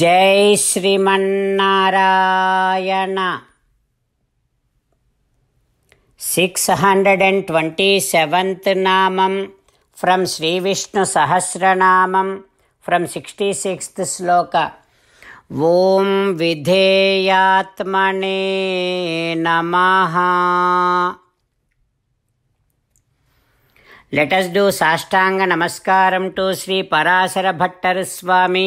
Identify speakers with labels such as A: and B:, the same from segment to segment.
A: జై Srimannarayana six hundred and twenty seventh నామం from Sri Vishnu Sahasranamam from sixty sixth shloka ఓం విధేయాత్మనే నమ let's do sashtanga namaskaram to Sri Parashara Bhattar Swami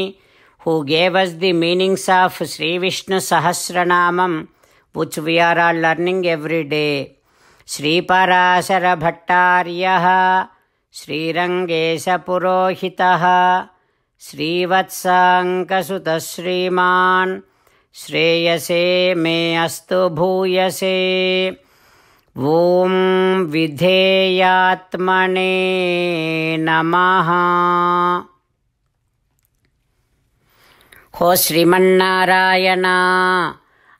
A: who gave us the meanings of Sri Vishnu Sahasranamam, which we are all learning every day. Sri Parasara Bhattaryaha, Sri Rangesa Purohitaha, Sri Vatsankasuta Sriman, श्रेयसे मे अस्तु भूयसे ॐ विधेयात्मने नमः Oh Sriman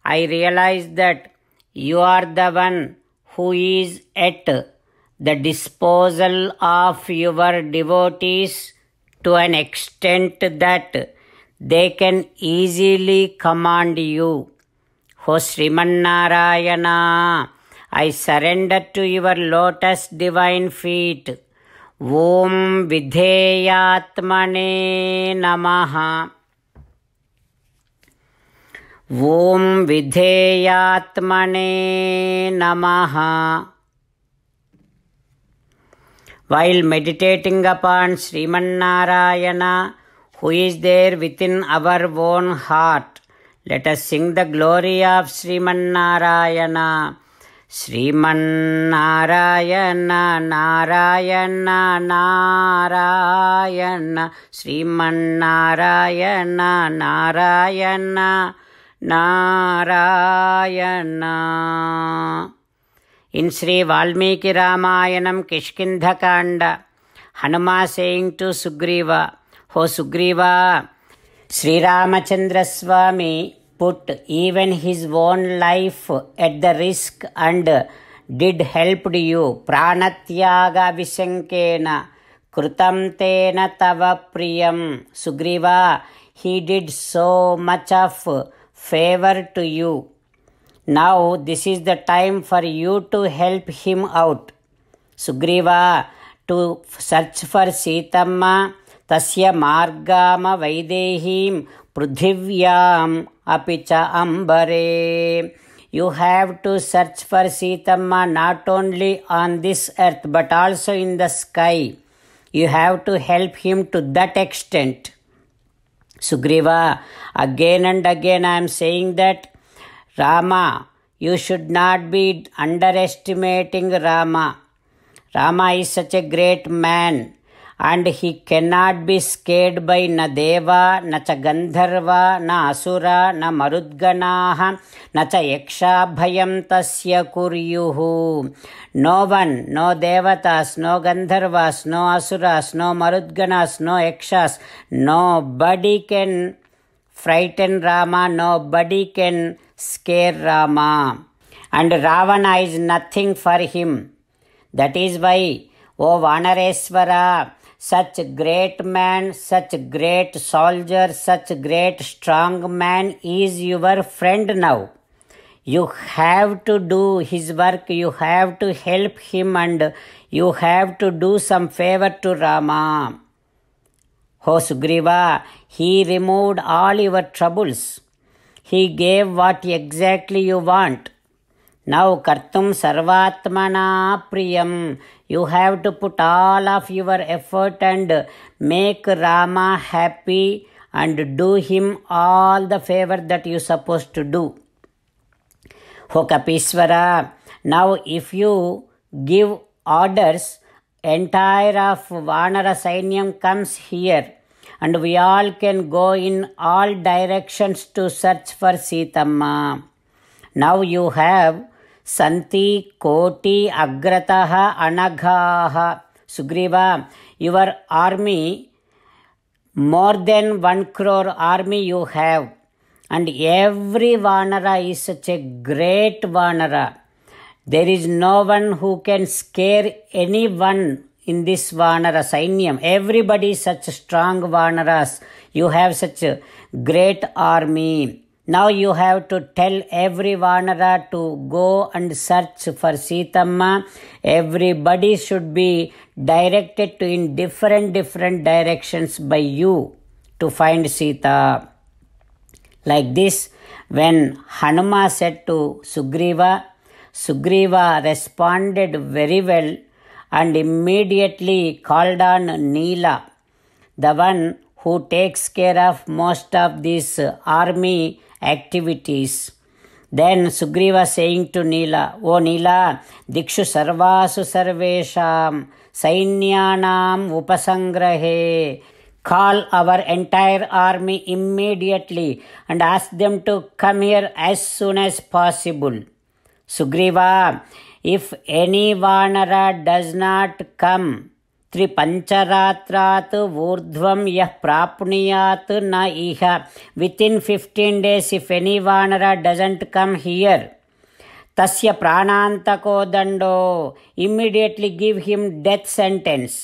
A: I realize that you are the one who is at the disposal of your devotees to an extent that they can easily command you. O oh, Sriman I surrender to your lotus divine feet. Om Vidheyatmane Namaha. ॐ विधेयात्मने नमः While meditating upon Srimannarayana, who is there within our own heart, let us sing the glory of Srimannarayana. Srimannarayana, Narayana, Narayana, Srimannarayana, Narayana. Narayana Narayana In Sri Valmiki Ramayanam Kanda, Hanuma saying to Sugriva, Ho Sugriva, Sri Ramachandra Swami put even his own life at the risk and did help you. Pranatyaga Vishankena, Krutam na Tava Priyam. Sugriva, he did so much of favor to you. Now this is the time for you to help him out. Sugriva to search for Sitamma, tasya margama vaidehim prithivyam apicha ambare. You have to search for Sitamma not only on this earth but also in the sky. You have to help him to that extent. Sugriva, again and again I am saying that Rama, you should not be underestimating Rama. Rama is such a great man and he cannot be scared by na deva, na cha gandharva, na asura, na marudganaha, na cha yaksha bhayam tasya kuryuhu. No one, no devatas, no gandharvas, no asuras, no marudganas, no yakshas, nobody can frighten Rama, nobody can scare Rama. And Ravana is nothing for him. That is why, O Vanareswara, such great man, such great soldier, such great strong man is your friend now. You have to do his work, you have to help him, and you have to do some favor to Rama. Ho Sugriva, he removed all your troubles. He gave what exactly you want. Now kartum sarvatmana priyam. You have to put all of your effort and make Rama happy and do him all the favor that you supposed to do. Ho Kapiswara, now if you give orders, entire of Vanara Sainyam comes here and we all can go in all directions to search for Sitamma. Now you have சந்தி கோட்டி அக்ரதः அனகாः Sugriva your army more than one crore army you have and every vanara is such a great vanara there is no one who can scare anyone in this Vanara Sainyam. Everybody is such strong Vanaras. You have such a great army. Now you have to tell every Vanara to go and search for Sitamma. Everybody should be directed to in different different directions by you to find Sita. Like this, when Hanuma said to Sugriva, Sugriva responded very well and immediately called on Neela, the one who takes care of most of this army activities. Then Sugriva saying to Nila, O Nila, Dikshu Sarvasu Sarvesham, Sainyanam Upasangrahe. Call our entire army immediately and ask them to come here as soon as possible. Sugriva, if any Vanara does not come, त्रिपञ्चरात्रात् ऊर्ध्वं यः प्राप्नुयात् न इह वित् fifteen days if any vanara doesn't come here तस्य प्राणान्तको दण्डो immediately give him death sentence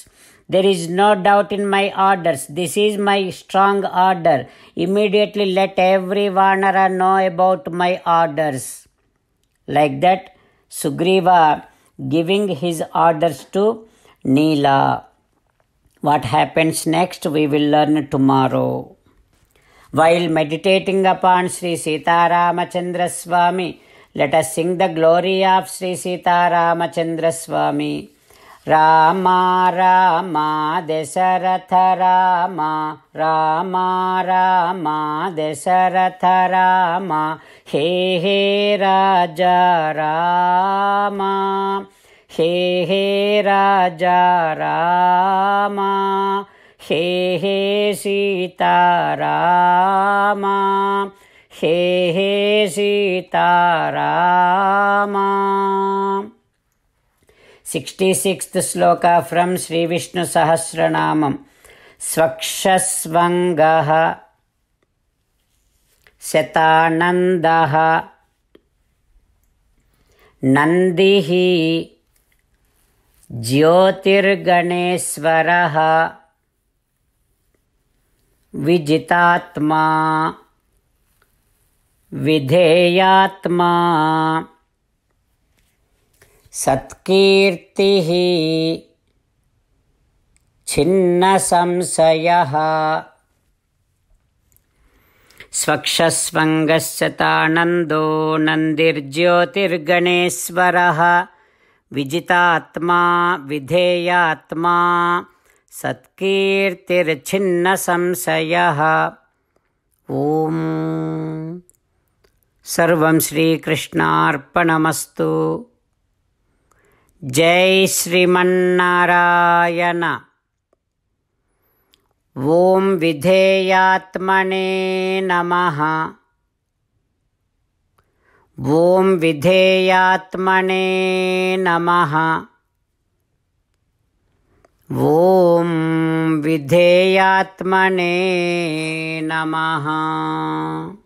A: there is no doubt in my orders this is my strong order immediately let every vanara know about my orders like that Sugriva giving his orders to Neela. What happens next we will learn tomorrow. While meditating upon Sri Sita Ramachandra Swami, let us sing the glory of Sri Sita Ramachandra Swami. Rama Rama Desaratha Rama Rama Rama Desaratha Rama He He Raja Rama हे हे राजा रामा हे हे सीता रामा हे हे Sita Rama sixty six shloka from Srivishnusahasranamam स्वक्षस्वंग शतानन्दः नन्दिः ज्योतिर्गणेश्वरः विजितात्मा विधेयात्मा विधेयात्मासत्कीर्तिः छिन्नसंशयः स्वक्षस्वङ्गश्चतानन्दो नन्दिर्ज्योतिर्गणेश्वरः विजितात्मा विधेयात्मा सत्कीर्तिर्छिन्नसंशयः ॐ सर्वं श्रीकृष्णार्पणमस्तु जय श्रीमन्नारायण ॐ विधेयात्मने नमः ॐ विधेयात्मने नमः ॐ विधेयात्मने नमः